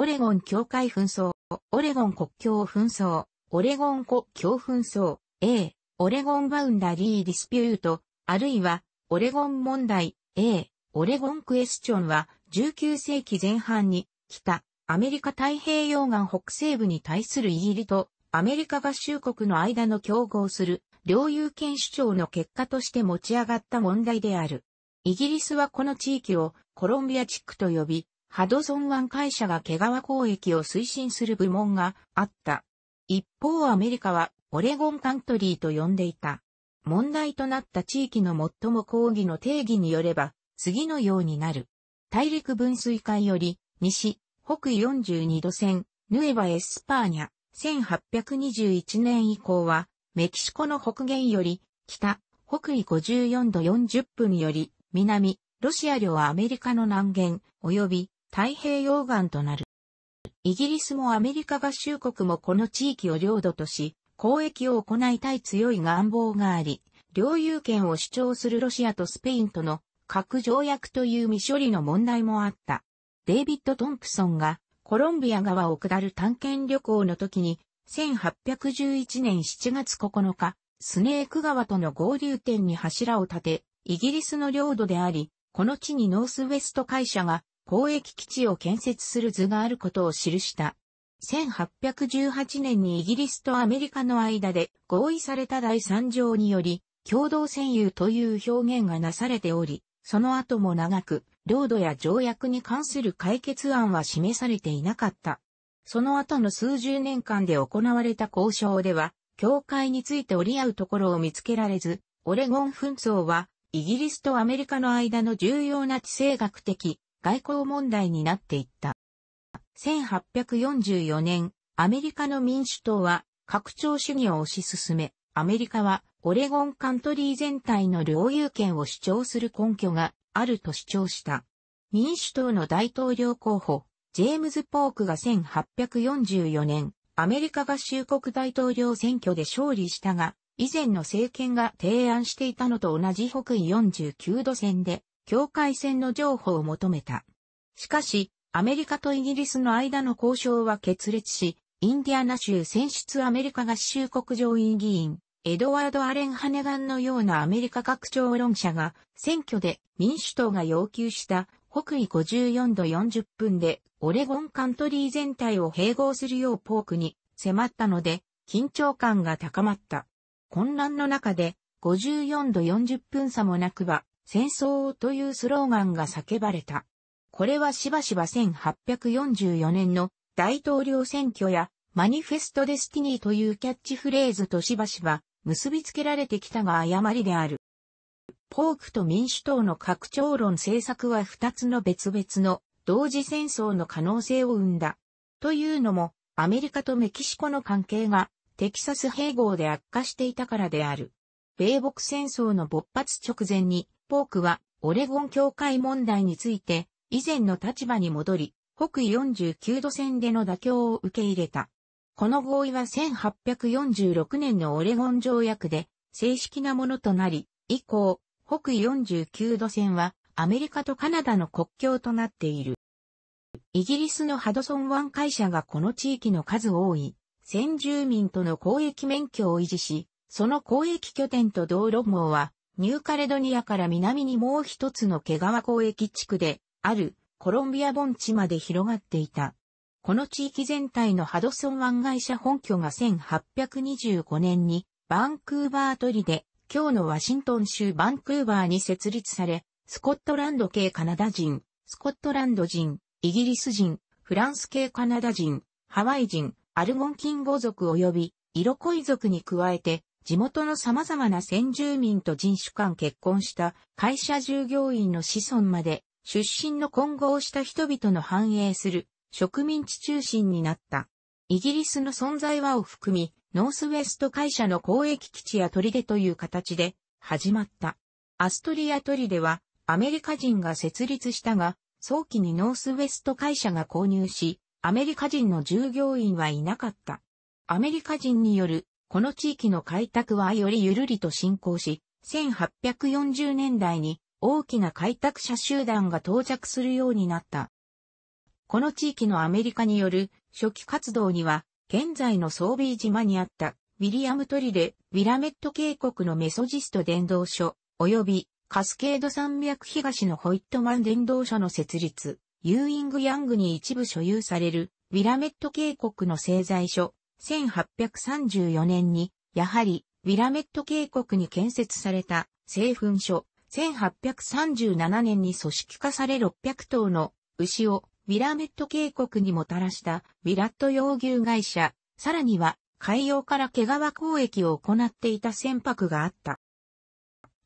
オレゴン境界紛争、オレゴン国境紛争、オレゴン国境紛争、A、オレゴンバウンダリーディスピュート、あるいは、オレゴン問題、A、オレゴンクエスチョンは、19世紀前半に、北、アメリカ太平洋岸北西部に対するイギリと、アメリカ合衆国の間の競合する、領有権主張の結果として持ち上がった問題である。イギリスはこの地域をコロンビア地区と呼び、ハドソン湾会社が毛皮交易を推進する部門があった。一方アメリカはオレゴンカントリーと呼んでいた。問題となった地域の最も抗議の定義によれば、次のようになる。大陸分水海より、西、北緯42度線、ヌエバ・エスパーニャ、1821年以降は、メキシコの北限より、北、北緯54度40分より、南、ロシア領はアメリカの南限、及び太平洋岸となる。イギリスもアメリカ合衆国もこの地域を領土とし、交易を行いたい強い願望があり、領有権を主張するロシアとスペインとの核条約という未処理の問題もあった。デイビッド・トンプソンがコロンビア側を下る探検旅行の時に、1811年7月9日、スネーク川との合流点に柱を立て、イギリスの領土であり、この地にノースウェスト会社が交易基地を建設する図があることを記した。1818年にイギリスとアメリカの間で合意された第3条により、共同占有という表現がなされており、その後も長く、領土や条約に関する解決案は示されていなかった。その後の数十年間で行われた交渉では、境界について折り合うところを見つけられず、オレゴン紛争は、イギリスとアメリカの間の重要な地政学的、外交問題になっていった。1844年、アメリカの民主党は拡張主義を推し進め、アメリカはオレゴンカントリー全体の領有権を主張する根拠があると主張した。民主党の大統領候補、ジェームズ・ポークが1844年、アメリカ合衆国大統領選挙で勝利したが、以前の政権が提案していたのと同じ北緯49度線で、境界線の譲歩を求めた。しかし、アメリカとイギリスの間の交渉は決裂し、インディアナ州選出アメリカ合衆国上院議員、エドワード・アレン・ハネガンのようなアメリカ拡張論者が選挙で民主党が要求した北緯54度40分でオレゴンカントリー全体を併合するようポークに迫ったので緊張感が高まった。混乱の中で54度40分差もなくば戦争というスローガンが叫ばれた。これはしばしば1844年の大統領選挙やマニフェストデスティニーというキャッチフレーズとしばしば結びつけられてきたが誤りである。ポークと民主党の拡張論政策は2つの別々の同時戦争の可能性を生んだ。というのも、アメリカとメキシコの関係がテキサス併合で悪化していたからである。米北戦争の勃発直前にポークは、オレゴン境界問題について、以前の立場に戻り、北緯49度線での妥協を受け入れた。この合意は1846年のオレゴン条約で正式なものとなり、以降、北緯49度線はアメリカとカナダの国境となっている。イギリスのハドソン湾会社がこの地域の数多い先住民との交易免許を維持し、その交易拠点と道路網はニューカレドニアから南にもう一つの毛川交易地区で、あるコロンビア盆地まで広がっていた。この地域全体のハドソン湾会社本拠が1825年にバンクーバー取りで今日のワシントン州バンクーバーに設立され、スコットランド系カナダ人、スコットランド人、イギリス人、フランス系カナダ人、ハワイ人、アルゴンキンゴ族及びイロコイ族に加えて地元の様々な先住民と人種間結婚した会社従業員の子孫まで出身の混合した人々の繁栄する植民地中心になった。イギリスの存在はを含み、ノースウェスト会社の交易基地や砦という形で始まった。アストリア砦はアメリカ人が設立したが、早期にノースウェスト会社が購入し、アメリカ人の従業員はいなかった。アメリカ人によるこの地域の開拓はよりゆるりと進行し、1840年代に大きな開拓者集団が到着するようになった。この地域のアメリカによる初期活動には、現在の装備島にあったウィリアムトリレ、ウィラメット渓谷のメソジスト伝道所、及びカスケード山脈東のホイットマン伝道所の設立、ユーイング・ヤングに一部所有されるウィラメット渓谷の製材所、1834年に、やはり、ウィラメット渓谷に建設された、製粉所、1837年に組織化され600頭の牛をウィラメット渓谷にもたらしたウィラット洋牛会社、さらには海洋から毛皮交易を行っていた船舶があった。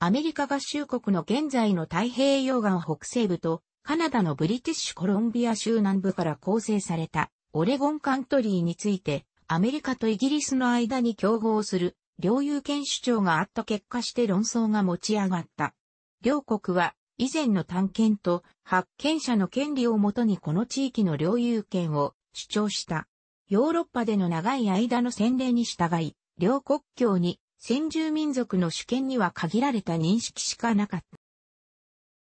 アメリカ合衆国の現在の太平洋岸北西部とカナダのブリティッシュコロンビア州南部から構成されたオレゴンカントリーについてアメリカとイギリスの間に競合する領有権主張があった結果して論争が持ち上がった。両国は以前の探検と発見者の権利をもとにこの地域の領有権を主張した。ヨーロッパでの長い間の洗礼に従い、両国境に先住民族の主権には限られた認識しかなかっ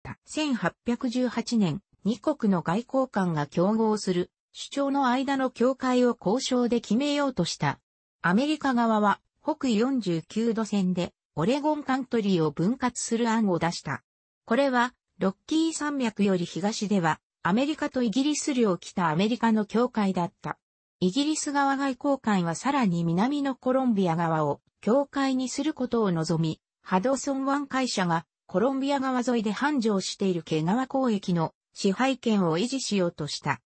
た。1818年、2国の外交官が競合する主張の間の境界を交渉で決めようとした。アメリカ側は北49度線でオレゴンカントリーを分割する案を出した。これはロッキー山脈より東ではアメリカとイギリス領北アメリカの境界だった。イギリス側外交官はさらに南のコロンビア側を境界にすることを望み、ハドソン湾会社がコロンビア側沿いで繁盛している毛川交易の支配権を維持しようとした。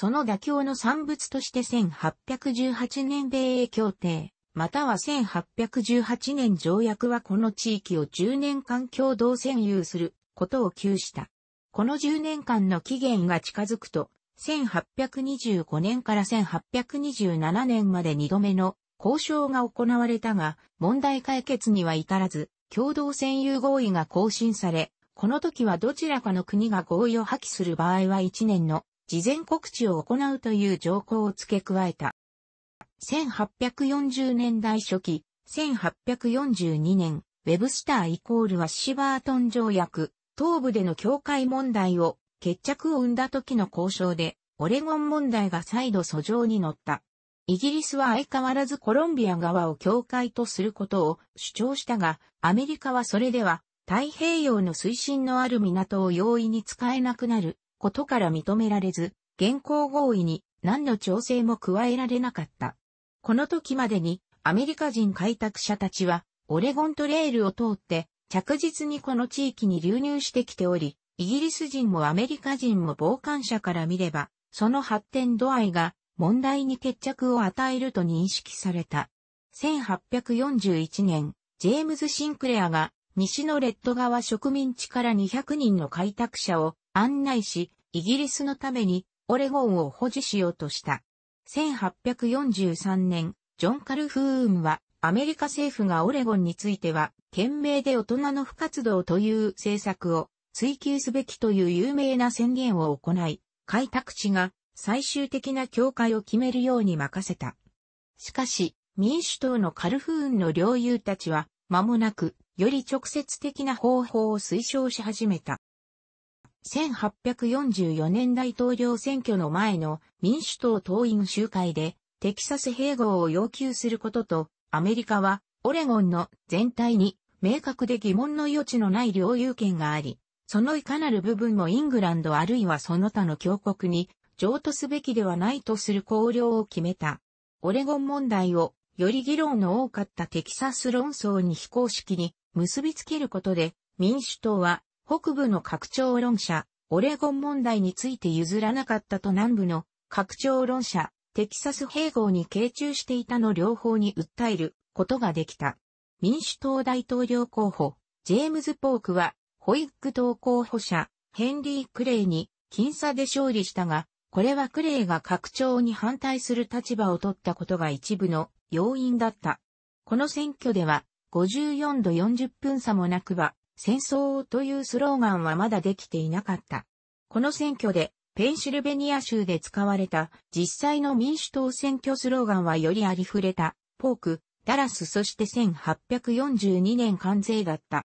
その妥協の産物として1818年米英協定、または1818年条約はこの地域を10年間共同占有することを求した。この10年間の期限が近づくと、1825年から1827年まで2度目の交渉が行われたが、問題解決には至らず、共同占有合意が更新され、この時はどちらかの国が合意を破棄する場合は1年の事前告知を行うという条項を付け加えた。1840年代初期、1842年、ウェブスターイコールはシバートン条約、東部での境界問題を決着を生んだ時の交渉で、オレゴン問題が再度訴状に乗った。イギリスは相変わらずコロンビア側を境界とすることを主張したが、アメリカはそれでは太平洋の水深のある港を容易に使えなくなることから認められず、現行合意に何の調整も加えられなかった。この時までにアメリカ人開拓者たちはオレゴントレールを通って着実にこの地域に流入してきており、イギリス人もアメリカ人も傍観者から見れば、その発展度合いが問題に決着を与えると認識された。1841年、ジェームズ・シンクレアが西のレッド川植民地から200人の開拓者を案内し、イギリスのためにオレゴンを保持しようとした。1843年、ジョン・カルフーンは、アメリカ政府がオレゴンについては、懸命で大人の不活動という政策を追求すべきという有名な宣言を行い、開拓地が最終的な境界を決めるように任せた。しかし、民主党のカルフーンの領有たちは、間もなくより直接的な方法を推奨し始めた。1844年大統領選挙の前の民主党党員集会でテキサス併合を要求することとアメリカはオレゴンの全体に明確で疑問の余地のない領有権があり、そのいかなる部分もイングランドあるいはその他の強国に譲渡すべきではないとする考慮を決めた。オレゴン問題をより議論の多かったテキサス論争に非公式に結びつけることで、民主党は北部の拡張論者、オレゴン問題について譲らなかったと南部の拡張論者、テキサス併合に傾注していたの両方に訴えることができた。民主党大統領候補、ジェームズ・ポークは、ホイッグ党候補者、ヘンリー・クレイに、僅差で勝利したが、これはクレイが拡張に反対する立場を取ったことが一部の要因だった。この選挙では、54度40分差もなくば、戦争というスローガンはまだできていなかった。この選挙で、ペンシルベニア州で使われた実際の民主党選挙スローガンはよりありふれた、ポーク、ダラスそして1842年関税だった。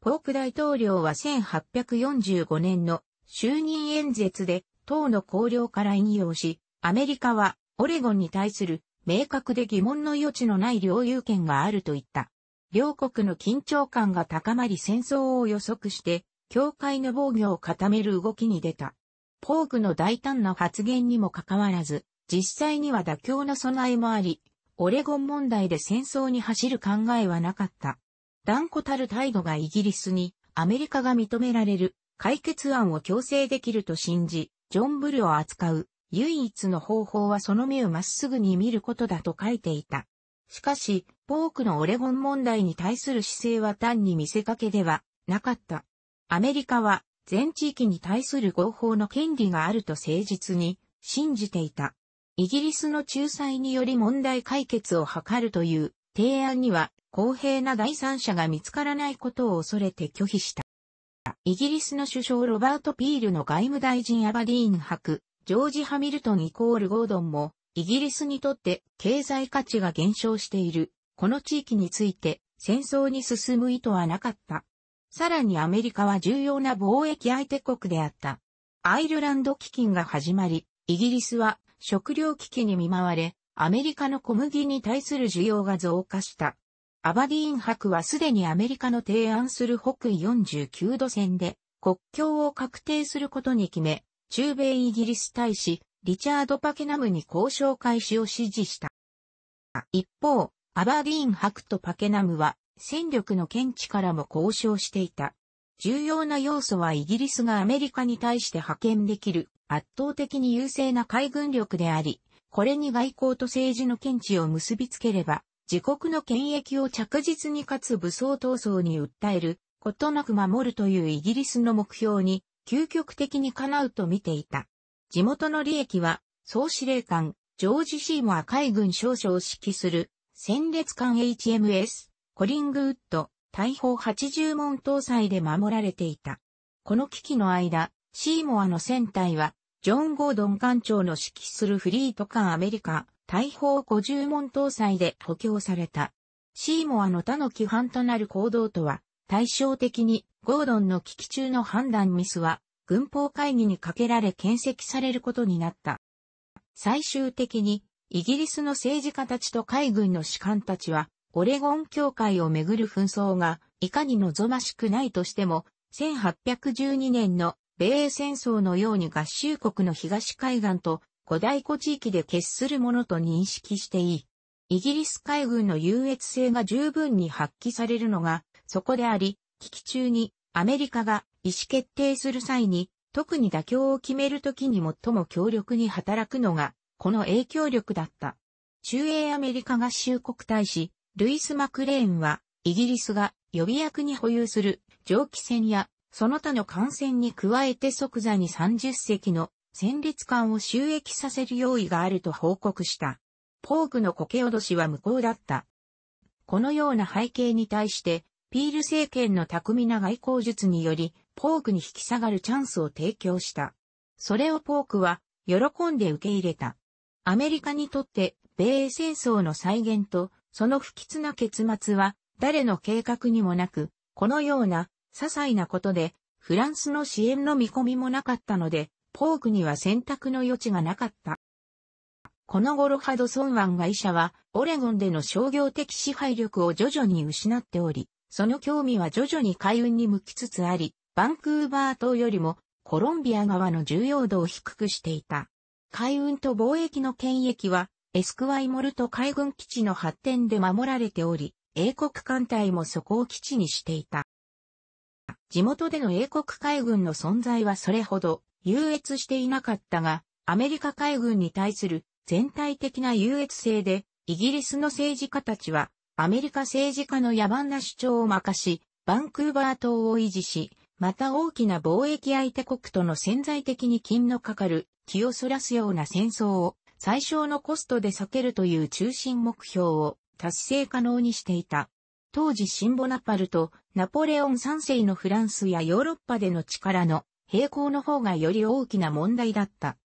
ポーク大統領は1845年の就任演説で党の綱領から引用し、アメリカはオレゴンに対する明確で疑問の余地のない領有権があると言った。両国の緊張感が高まり戦争を予測して、教会の防御を固める動きに出た。ポークの大胆な発言にもかかわらず、実際には妥協の備えもあり、オレゴン問題で戦争に走る考えはなかった。断固たる態度がイギリスに、アメリカが認められる、解決案を強制できると信じ、ジョン・ブルを扱う唯一の方法はその目をまっすぐに見ることだと書いていた。しかし、ポークのオレゴン問題に対する姿勢は単に見せかけではなかった。アメリカは全地域に対する合法の権利があると誠実に信じていた。イギリスの仲裁により問題解決を図るという提案には公平な第三者が見つからないことを恐れて拒否した。イギリスの首相ロバート・ピールの外務大臣アバディーン博ジョージ・ハミルトンイコールゴードンも、イギリスにとって経済価値が減少している、この地域について戦争に進む意図はなかった。さらにアメリカは重要な貿易相手国であった。アイルランド基金が始まり、イギリスは食糧危機に見舞われ、アメリカの小麦に対する需要が増加した。アバディーン博はすでにアメリカの提案する北緯49度線で国境を確定することに決め、中米イギリス大使、リチャード・パケナムに交渉開始を指示した。一方、アバーディーンハクとパケナムは、戦力の検知からも交渉していた。重要な要素はイギリスがアメリカに対して派遣できる圧倒的に優勢な海軍力であり、これに外交と政治の検知を結びつければ、自国の権益を着実にかつ武装闘争に訴えることなく守るというイギリスの目標に究極的に叶うと見ていた。地元の利益は、総司令官、ジョージ・シーモア海軍少将を指揮する、戦列艦 HMS、コリングウッド、大砲80門搭載で守られていた。この危機の間、シーモアの船隊は、ジョン・ゴードン艦長の指揮するフリート艦アメリカ、大砲50門搭載で補強された。シーモアの他の規範となる行動とは、対照的に、ゴードンの危機中の判断ミスは、軍法会議にかけられ検責されることになった。最終的に、イギリスの政治家たちと海軍の士官たちは、オレゴン協会をめぐる紛争が、いかに望ましくないとしても、1812年の米英戦争のように合衆国の東海岸と古代湖地域で決するものと認識していい。イギリス海軍の優越性が十分に発揮されるのがそこであり、危機中にアメリカが意思決定する際に、特に妥協を決めるときに最も強力に働くのが、この影響力だった。中英アメリカ合衆国大使、ルイス・マクレーンは、イギリスが予備役に保有する蒸気船や、その他の艦船に加えて即座に30隻の戦列艦を収益させる用意があると報告した。ポークの苔脅しは無効だった。このような背景に対して、ピール政権の巧みな外交術により、ポークに引き下がるチャンスを提供した。それをポークは、喜んで受け入れた。アメリカにとって、米英戦争の再現と、その不吉な結末は、誰の計画にもなく、このような、些細なことで、フランスの支援の見込みもなかったので、ポークには選択の余地がなかった。この頃ハドソン湾外社は、オレゴンでの商業的支配力を徐々に失っており、その興味は徐々に海運に向きつつあり、バンクーバー島よりもコロンビア側の重要度を低くしていた。海運と貿易の権益は、エスクワイモルト海軍基地の発展で守られており、英国艦隊もそこを基地にしていた。地元での英国海軍の存在はそれほど優越していなかったが、アメリカ海軍に対する全体的な優越性で、イギリスの政治家たちはアメリカ政治家の野蛮な主張を任し、バンクーバー島を維持し、また大きな貿易相手国との潜在的に金のかかる気をそらすような戦争を最小のコストで避けるという中心目標を達成可能にしていた。当時シンボナパルとナポレオン3世のフランスやヨーロッパでの力の平行の方がより大きな問題だった。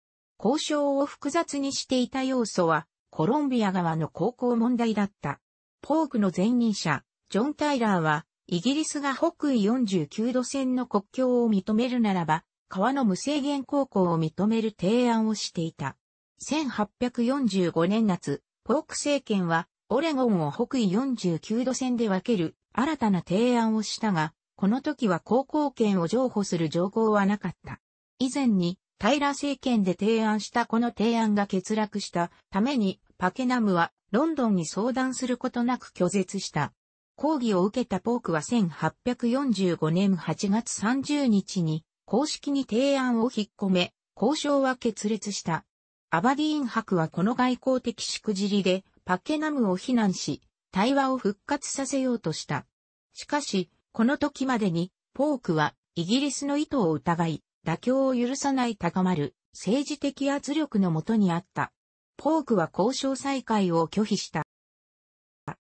交渉を複雑にしていた要素はコロンビア側の航行問題だった。ポークの前任者、ジョン・タイラーは、イギリスが北緯49度線の国境を認めるならば、川の無制限航行を認める提案をしていた。1845年夏、ポーク政権は、オレゴンを北緯49度線で分ける新たな提案をしたが、この時は航行権を譲歩する条項はなかった。以前に、タイラー政権で提案したこの提案が欠落したために、パケナムはロンドンに相談することなく拒絶した。抗議を受けたポークは1845年8月30日に公式に提案を引っ込め、交渉は決裂した。アバディーン博はこの外交的しくじりでパッケナムを非難し、対話を復活させようとした。しかし、この時までに、ポークはイギリスの意図を疑い、妥協を許さない高まる政治的圧力のもとにあった。ポークは交渉再開を拒否した。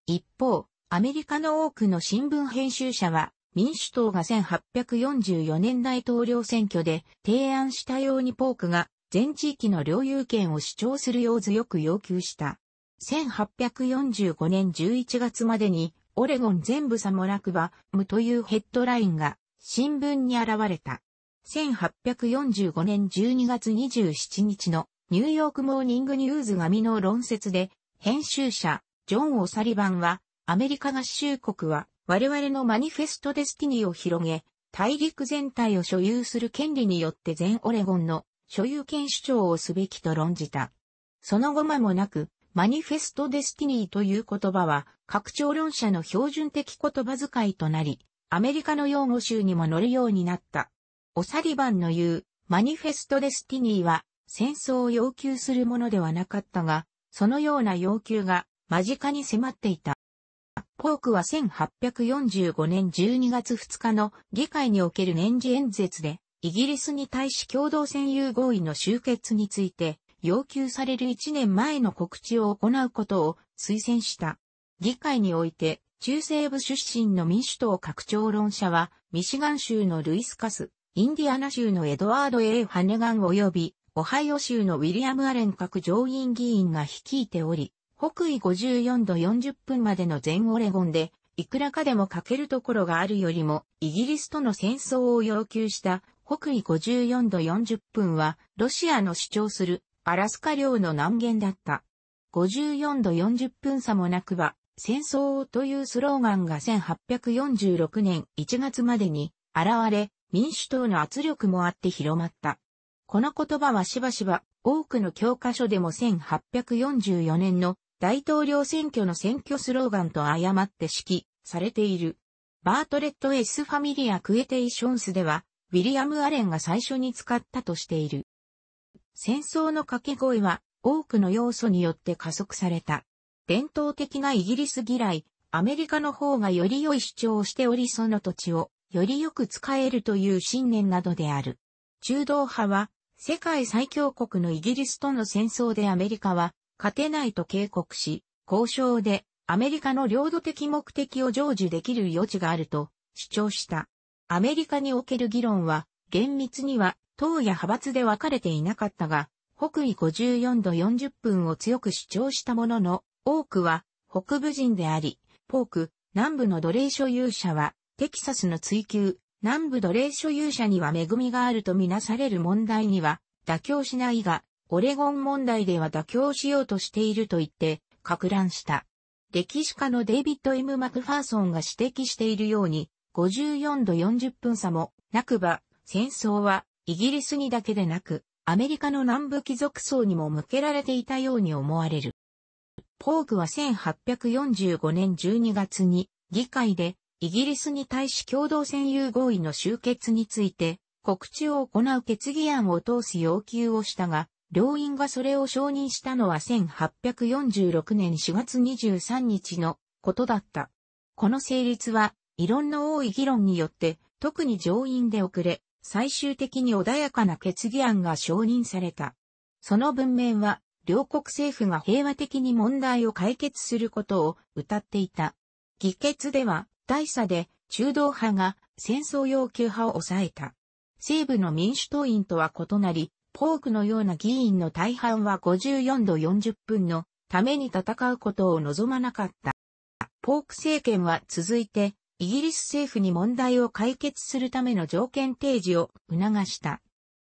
一方、アメリカの多くの新聞編集者は、民主党が1844年大統領選挙で提案したようにポークが全地域の領有権を主張するよう強く要求した。1845年11月までに、オレゴン全部サモラクバムというヘッドラインが新聞に現れた。1845年12月27日のニューヨークモーニングニューズ紙の論説で、編集者、ジョン・オサリバンは、アメリカ合衆国は、我々のマニフェストデスティニーを広げ、大陸全体を所有する権利によって全オレゴンの所有権主張をすべきと論じた。その後間もなく、マニフェストデスティニーという言葉は、拡張論者の標準的言葉遣いとなり、アメリカの用語集にも載るようになった。オサリバンの言う、マニフェストデスティニーは、戦争を要求するものではなかったが、そのような要求が間近に迫っていた。ポークは1845年12月2日の議会における年次演説で、イギリスに対し共同占有合意の終結について、要求される1年前の告知を行うことを推薦した。議会において、中西部出身の民主党拡張論者は、ミシガン州のルイス・カス、インディアナ州のエドワード・ A・ ハネガン及び、オハイオ州のウィリアム・アレン各上院議員が率いており、北緯54度40分までの全オレゴンで、いくらかでも欠けるところがあるよりも、イギリスとの戦争を要求した北緯54度40分は、ロシアの主張するアラスカ領の南限だった。54度40分差もなくば、戦争というスローガンが1846年1月までに現れ、民主党の圧力もあって広まった。この言葉はしばしば多くの教科書でも1844年の大統領選挙の選挙スローガンと誤って指揮されている。バートレット・エス・ファミリア・クエテイションスでは、ウィリアム・アレンが最初に使ったとしている。戦争の掛け声は多くの要素によって加速された。伝統的なイギリス嫌い、アメリカの方がより良い主張をしておりその土地をよりよく使えるという信念などである。中道派は世界最強国のイギリスとの戦争でアメリカは勝てないと警告し、交渉でアメリカの領土的目的を成就できる余地があると主張した。アメリカにおける議論は厳密には党や派閥で分かれていなかったが、北緯54度40分を強く主張したものの、多くは北部人であり、ポーク、南部の奴隷所有者は、テキサスの追求、南部奴隷所有者には恵みがあるとみなされる問題には妥協しないが、オレゴン問題では妥協しようとしていると言って、格乱した。歴史家のデイビッド・ M・ マクファーソンが指摘しているように、54度40分差もなくば、戦争はイギリスにだけでなく、アメリカの南部貴族層にも向けられていたように思われる。ポークは1845年12月に議会でイギリスに対し共同占有合意の終結について、告知を行う決議案を通す要求をしたが、両院がそれを承認したのは1846年4月23日のことだった。この成立は、異論の多い議論によって、特に上院で遅れ、最終的に穏やかな決議案が承認された。その文面は、両国政府が平和的に問題を解決することを謳っていた。議決では、大差で中道派が戦争要求派を抑えた。西部の民主党員とは異なり、ポークのような議員の大半は54度40分のために戦うことを望まなかった。ポーク政権は続いて、イギリス政府に問題を解決するための条件提示を促した。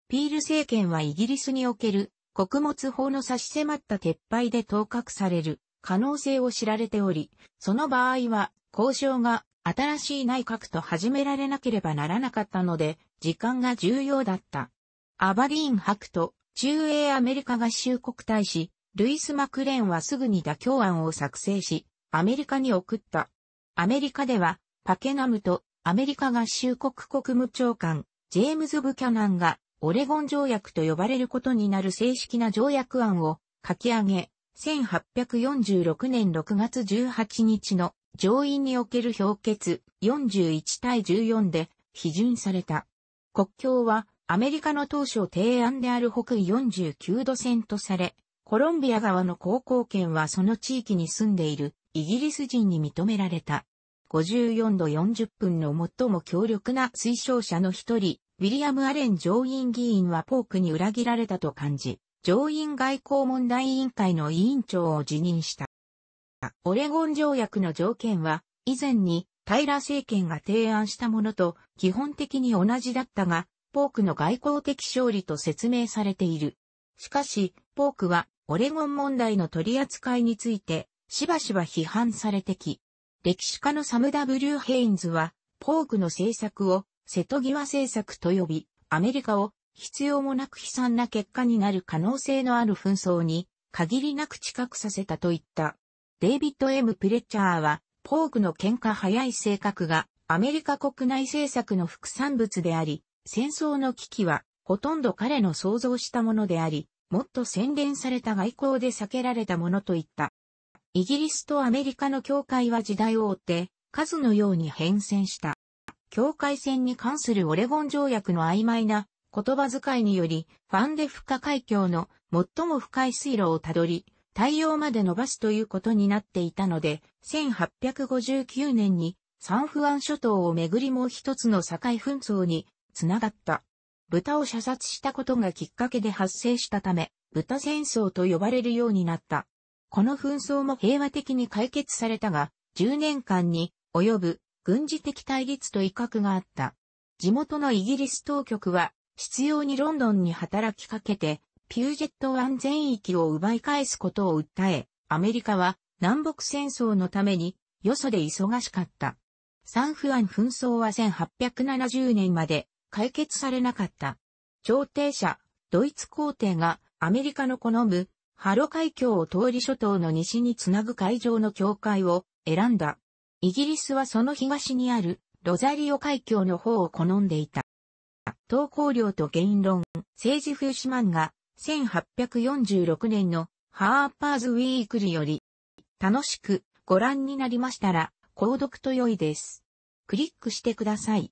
ピール政権はイギリスにおける穀物法の差し迫った撤廃で当確される可能性を知られており、その場合は交渉が新しい内閣と始められなければならなかったので、時間が重要だった。アバディーン博と中英アメリカ合衆国大使、ルイス・マクレーンはすぐに妥協案を作成し、アメリカに送った。アメリカでは、パケナムとアメリカ合衆国国務長官、ジェームズ・ブキャナンが、オレゴン条約と呼ばれることになる正式な条約案を書き上げ、1846年6月18日の上院における評決41対14で批准された。国境はアメリカの当初提案である北49度線とされ、コロンビア側の航行権はその地域に住んでいるイギリス人に認められた。54度40分の最も強力な推奨者の一人、ウィリアム・アレン上院議員はポークに裏切られたと感じ、上院外交問題委員会の委員長を辞任した。オレゴン条約の条件は、以前にタイラ政権が提案したものと基本的に同じだったが、ポークの外交的勝利と説明されている。しかし、ポークはオレゴン問題の取り扱いについて、しばしば批判されてき、歴史家のサム・ダブリュー・ヘインズは、ポークの政策を瀬戸際政策と呼び、アメリカを必要もなく悲惨な結果になる可能性のある紛争に限りなく近くさせたと言った。デイビッド・ M・ プレッチャーは、ポークの喧嘩早い性格が、アメリカ国内政策の副産物であり、戦争の危機は、ほとんど彼の想像したものであり、もっと洗練された外交で避けられたものといった。イギリスとアメリカの境界は時代を追って、数のように変遷した。境界線に関するオレゴン条約の曖昧な言葉遣いにより、ファンデフカ海峡の最も深い水路をたどり、対応まで伸ばすということになっていたので、1859年にサンフアン諸島をめぐりもう一つの境紛争につながった。豚を射殺したことがきっかけで発生したため、豚戦争と呼ばれるようになった。この紛争も平和的に解決されたが、10年間に及ぶ軍事的対立と威嚇があった。地元のイギリス当局は、必要にロンドンに働きかけて、ピュージェット湾全域を奪い返すことを訴え、アメリカは南北戦争のためによそで忙しかった。サンフアン紛争は1870年まで解決されなかった。朝廷者、ドイツ皇帝がアメリカの好むハロ海峡を通り諸島の西につなぐ海上の境界を選んだ。イギリスはその東にあるロザリオ海峡の方を好んでいた。投稿料と言論、政治風刺マンが1846年のハーパーズウィークリより、楽しくご覧になりましたら、購読と良いです。クリックしてください。